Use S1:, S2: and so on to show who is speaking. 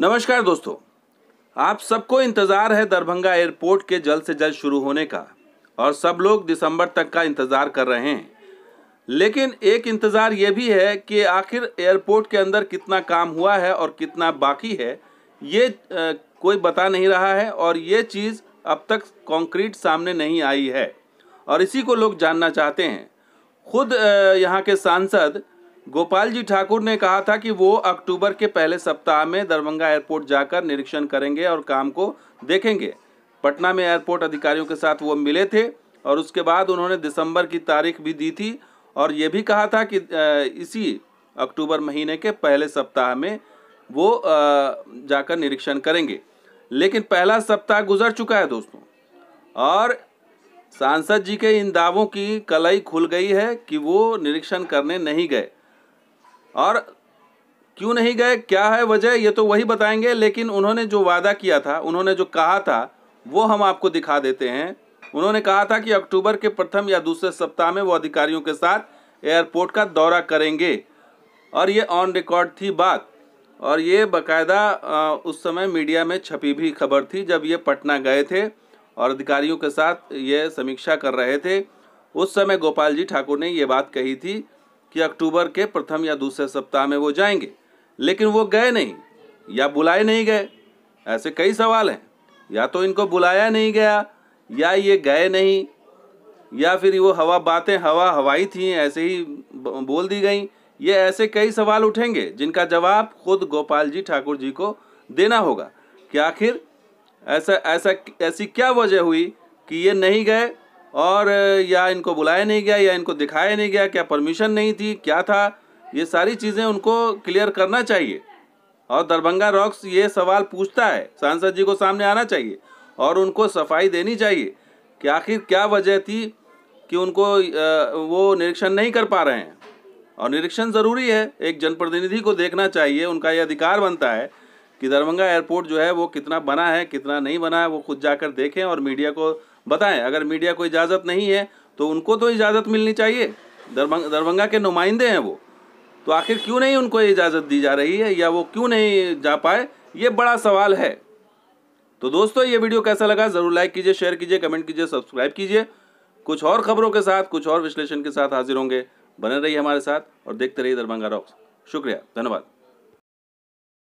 S1: नमस्कार दोस्तों आप सबको इंतज़ार है दरभंगा एयरपोर्ट के जल्द से जल्द शुरू होने का और सब लोग दिसंबर तक का इंतज़ार कर रहे हैं लेकिन एक इंतज़ार ये भी है कि आखिर एयरपोर्ट के अंदर कितना काम हुआ है और कितना बाकी है ये आ, कोई बता नहीं रहा है और ये चीज़ अब तक कॉन्क्रीट सामने नहीं आई है और इसी को लोग जानना चाहते हैं खुद यहाँ के सांसद गोपाल जी ठाकुर ने कहा था कि वो अक्टूबर के पहले सप्ताह में दरभंगा एयरपोर्ट जाकर निरीक्षण करेंगे और काम को देखेंगे पटना में एयरपोर्ट अधिकारियों के साथ वो मिले थे और उसके बाद उन्होंने दिसंबर की तारीख भी दी थी और ये भी कहा था कि इसी अक्टूबर महीने के पहले सप्ताह में वो जाकर निरीक्षण करेंगे लेकिन पहला सप्ताह गुजर चुका है दोस्तों और सांसद जी के इन दावों की कलाई खुल गई है कि वो निरीक्षण करने नहीं गए और क्यों नहीं गए क्या है वजह ये तो वही बताएंगे लेकिन उन्होंने जो वादा किया था उन्होंने जो कहा था वो हम आपको दिखा देते हैं उन्होंने कहा था कि अक्टूबर के प्रथम या दूसरे सप्ताह में वो अधिकारियों के साथ एयरपोर्ट का दौरा करेंगे और ये ऑन रिकॉर्ड थी बात और ये बकायदा उस समय मीडिया में छपी भी खबर थी जब ये पटना गए थे और अधिकारियों के साथ ये समीक्षा कर रहे थे उस समय गोपाल जी ठाकुर ने ये बात कही थी कि अक्टूबर के प्रथम या दूसरे सप्ताह में वो जाएंगे लेकिन वो गए नहीं या बुलाए नहीं गए ऐसे कई सवाल हैं या तो इनको बुलाया नहीं गया या ये गए नहीं या फिर वो हवा बातें हवा हवाई थी ऐसे ही बोल दी गई ये ऐसे कई सवाल उठेंगे जिनका जवाब खुद गोपाल जी ठाकुर जी को देना होगा कि आखिर ऐसा ऐसा ऐसी क्या वजह हुई कि ये नहीं गए और या इनको बुलाया नहीं गया या इनको दिखाया नहीं गया क्या परमिशन नहीं थी क्या था ये सारी चीज़ें उनको क्लियर करना चाहिए और दरभंगा रॉक्स ये सवाल पूछता है सांसद जी को सामने आना चाहिए और उनको सफाई देनी चाहिए कि आखिर क्या वजह थी कि उनको वो निरीक्षण नहीं कर पा रहे हैं और निरीक्षण ज़रूरी है एक जनप्रतिनिधि को देखना चाहिए उनका ये अधिकार बनता है कि दरभंगा एयरपोर्ट जो है वो कितना बना है कितना नहीं बना है वो खुद जाकर देखें और मीडिया को बताएं अगर मीडिया को इजाज़त नहीं है तो उनको तो इजाज़त मिलनी चाहिए दरभंग दरभंगा के नुमाइंदे हैं वो तो आखिर क्यों नहीं उनको इजाज़त दी जा रही है या वो क्यों नहीं जा पाए ये बड़ा सवाल है तो दोस्तों ये वीडियो कैसा लगा ज़रूर लाइक कीजिए शेयर कीजिए कमेंट कीजिए सब्सक्राइब कीजिए कुछ और खबरों के साथ कुछ और विश्लेषण के साथ हाजिर होंगे बने रहिए हमारे साथ और देखते रहिए दरभंगा रॉक्स शुक्रिया धन्यवाद